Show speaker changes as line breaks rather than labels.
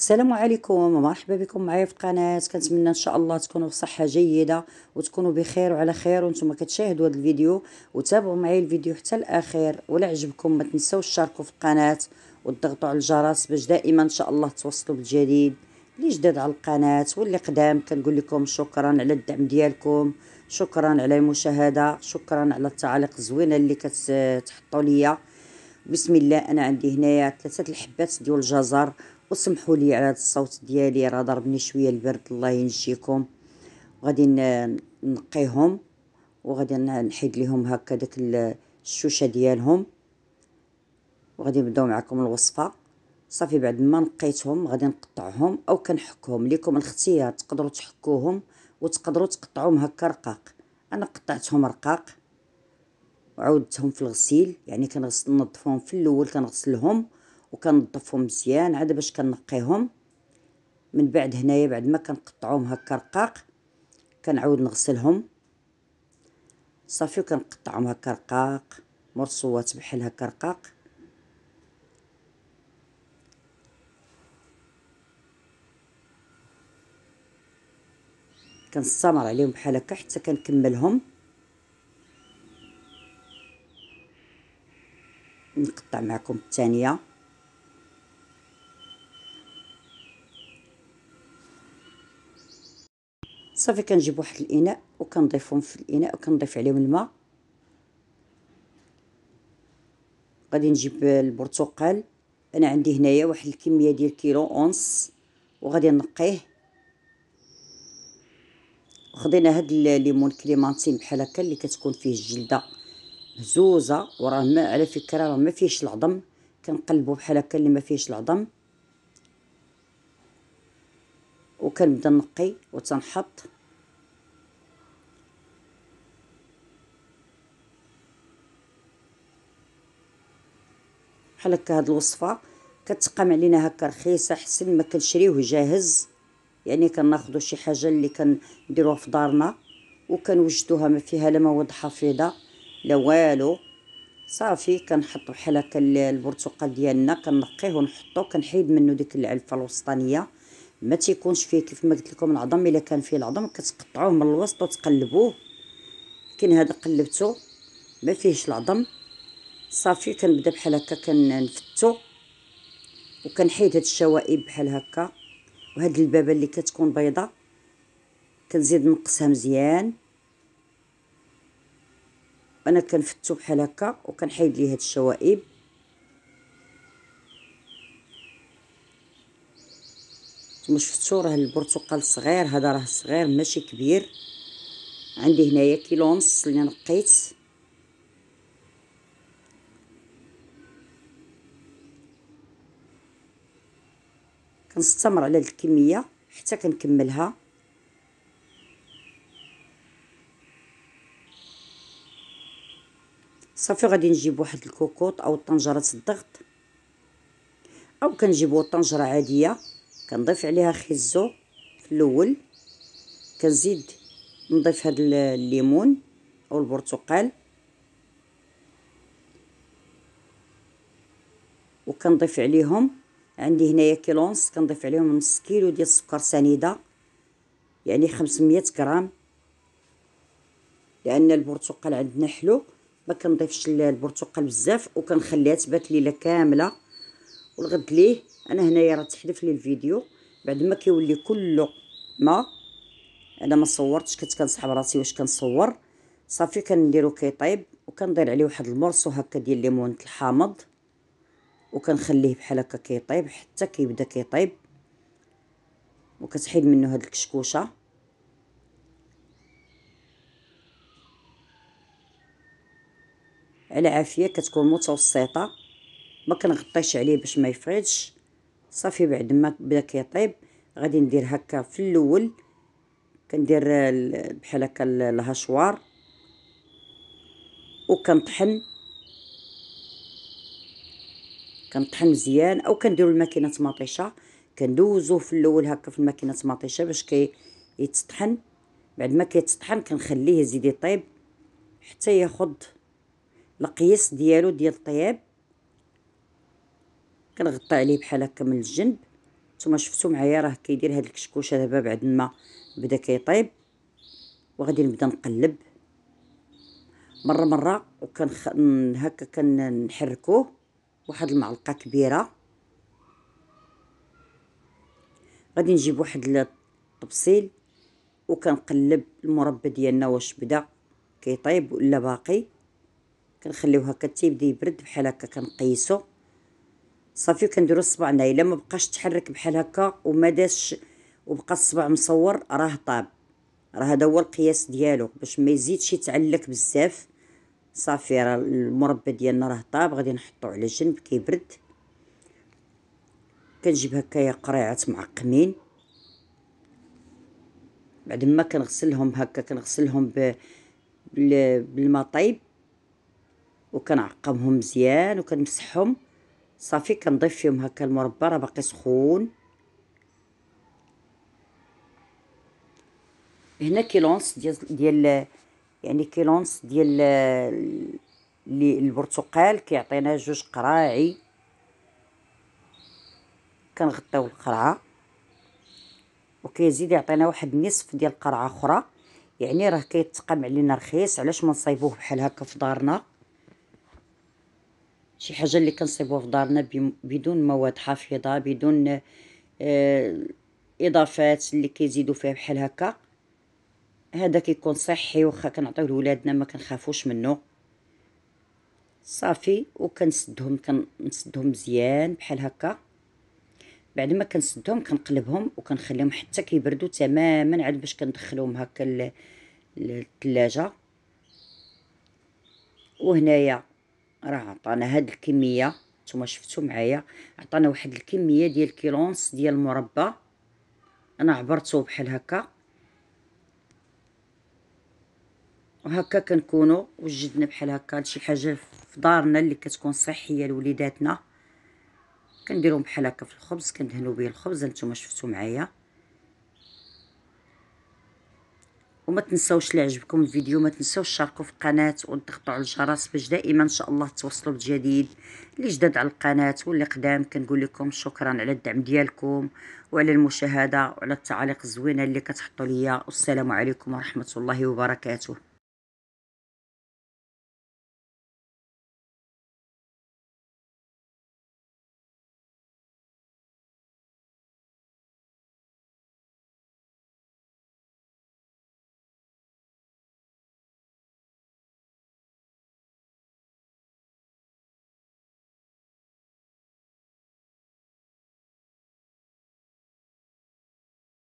السلام عليكم ومرحبا بكم معايا في القناه كنتمنى ان شاء الله تكونوا بصحه جيده وتكونوا بخير وعلى خير وانتم كتشاهدوا هذا الفيديو وتابعوا معايا الفيديو حتى الاخير ولا عجبكم ما تنساوش تشاركوا في القناه وتضغطوا على الجرس باش دائما ان شاء الله توصلوا بالجديد اللي جداد على القناه واللي قدام كنقول لكم شكرا على الدعم ديالكم شكرا على المشاهده شكرا على التعاليق الزوينه اللي كتحطوا ليا بسم الله انا عندي هنايا ثلاثه الحبات ديال الجزر وسمحوا لي على هذا الصوت ديالي راه ضربني شويه البرد الله ينجيكم غادي نقيهم وغادي نحيد ليهم هكا داك الشوشه ديالهم وغادي نبداو معكم الوصفه صافي بعد ما نقيتهم غادي نقطعهم او كنحكهم ليكم الاختيار تقدروا تحكوهم وتقدروا تقطعوهم هكا رقاق انا قطعتهم رقاق وعودتهم في الغسيل يعني كنغسل نظفهم في الاول كنغسلهم وكنظفهم مزيان عاد باش كنقيهم من بعد هنايا بعد ما كنقطعوهم هكا رقاق كنعاود نغسلهم صافي وكنقطعهم هكا رقاق مرصوات بحال هكا رقاق كنستمر عليهم بحال هكا حتى كنكملهم نقطع معكم الثانيه صافي كنجيب واحد الاناء وكنضيفهم في الاناء وكنضيف عليهم الماء غادي نجيب البرتقال انا عندي هنايا واحد الكميه ديال كيلو اونص وغادي نقيه خدينا هاد الليمون كليمانتين بحال هكا اللي كتكون فيه الجلده مهزوزه وراه ما على فكره راه ما فيهش العظم كنقلبو بحال هكا اللي ما فيهش العظم كنبدا نقي وتنحط بحال هكا هاد الوصفه كتقام علينا هكا رخيصه حسن ما كنشريوه جاهز يعني كناخذوا شي حاجه اللي كنديروها في دارنا وكنوجدوها ما فيها لا مواد حفيظه لا والو صافي كنحط بحال هكا البرتقال ديالنا كنقيه ونحطو كنحيد منه ديك العلفه الوسطانيه ما تيكونش فيه كيف ما قلت لكم العظم الا كان فيه العظم كتقطعوه من الوسط وتقلبوه كاين هذا قلبته ما فيهش العظم صافي كنبدا بحال هكا كنفتو وكنحيد هاد الشوائب بحال هكا وهاد البابه اللي كتكون بيضه كنزيد نقصها مزيان انا كنفتو بحال هكا وكنحيد ليه هاد الشوائب كما شفتوا راه البرتقال صغير هذا راه صغير ماشي كبير عندي هنايا كيلو ونص اللي نقيت كنستمر على هاد الكميه حتى كنكملها صافي غادي نجيب واحد الكوكوط او طنجره الضغط او كنجيبو طنجره عاديه كنضيف عليها خزو في الاول كنزيد نضيف هاد الليمون او البرتقال وكنضيف عليهم عندي هنايا كيلونس كنضيف عليهم نص كيلو ديال السكر سنيده يعني 500 غرام لان البرتقال عندنا حلو ما كنضيفش البرتقال بزاف وكنخليها تبات ليله كامله والغد ليه انا هنايا راه تحذف لي الفيديو بعد ما كيولي كله ما انا ما صورتش كنت كنسحب راسي واش كنصور صافي كنديرو كيطيب وكندير عليه واحد المرصو هكا ديال ليمون الحامض وكنخليه بحال هكا كيطيب حتى كيبدا كيطيب وكتحيد منه هاد الكشكوشه على عافيه كتكون متوسطه ما كنغطيش عليه باش ما يفرضش صافي بعد ما بدا كيطيب غادي ندير هكا في الاول كندير بحال هكا الهشوار وكنطحن كنطحن مزيان او كنديروا الماكينه مطيشه كندوزوه في الاول هكا في الماكينه مطيشه باش كي يتطحن بعد ما كيتطحن كنخليه يزيد يطيب حتى ياخد القياس ديالو ديال الطياب كنغطى عليه بحال هكا من الجنب نتوما شفتو معايا راه كيدير هاد الكشكوشه دابا بعد ما بدا كيطيب وغادي نبدا نقلب مره مره وكان خ... هكا كنحركوه واحد المعلقه كبيره غادي نجيب واحد الطبسيل وكنقلب المربى ديالنا واش بدا كيطيب ولا باقي كنخليوه هكا تيبدا يبرد بحال هكا كنقيسو صافي كنديرو الصبع الا ما بقاش تحرك بحال هكا وما داش وبقى الصبع مصور راه طاب راه هذا هو القياس ديالو باش ما يزيدش يتعلك بزاف صافي راه المربى ديالنا راه طاب غادي نحطو على جنب كيبرد كنجيب هكايا قريعات معقمين بعد ما كنغسلهم هكا كنغسلهم بالماء طيب وكنعقمهم مزيان وكنمسحهم صافي كنضيف فيهم هكا المربى راه باقي سخون هنا كيلونس ديال ديال يعني كيلونس ديال اللي البرتقال كيعطينا جوج قراعي كنغطيو القرعه وكيزيد يعطينا واحد نصف ديال قرعه اخرى يعني راه كيتقام علينا رخيص علاش ما نصايبوه بحال هكا في دارنا شي حاجه اللي كنصيبوها في دارنا بدون مواد حافظه بدون آه، اضافات اللي كيزيدوا فيها بحال هكا هذا كيكون صحي واخا كنعطيو لولادنا ما كنخافوش منه صافي وكنسدهم كنسدهم مزيان بحال هكا بعد ما كنسدهم كنقلبهم وكنخليهم حتى كيبردوا تماما عاد باش كندخلوهم هكا للثلاجه وهنايا راه عطانا هاد الكميه نتوما شفتو معايا عطانا واحد الكميه ديال كيلونس ديال المربى انا عبرته بحال هكا وهكا كنكونوا وجدنا بحال هكا شي حاجه في دارنا اللي كتكون صحيه لوليداتنا كنديرهم بحال هكا في الخبز كندهنوا به الخبز نتوما شفتو معايا وما تنساوش لعجبكم الفيديو ما تنسوش تشاركوا في القناه وتضغطوا على الجرس باش دائما ان شاء الله توصلوا بجديد اللي جداد على القناه واللي قدام كنقول لكم شكرا على الدعم ديالكم وعلى المشاهده وعلى التعاليق الزوينه اللي كتحطوا ليا والسلام عليكم ورحمه الله وبركاته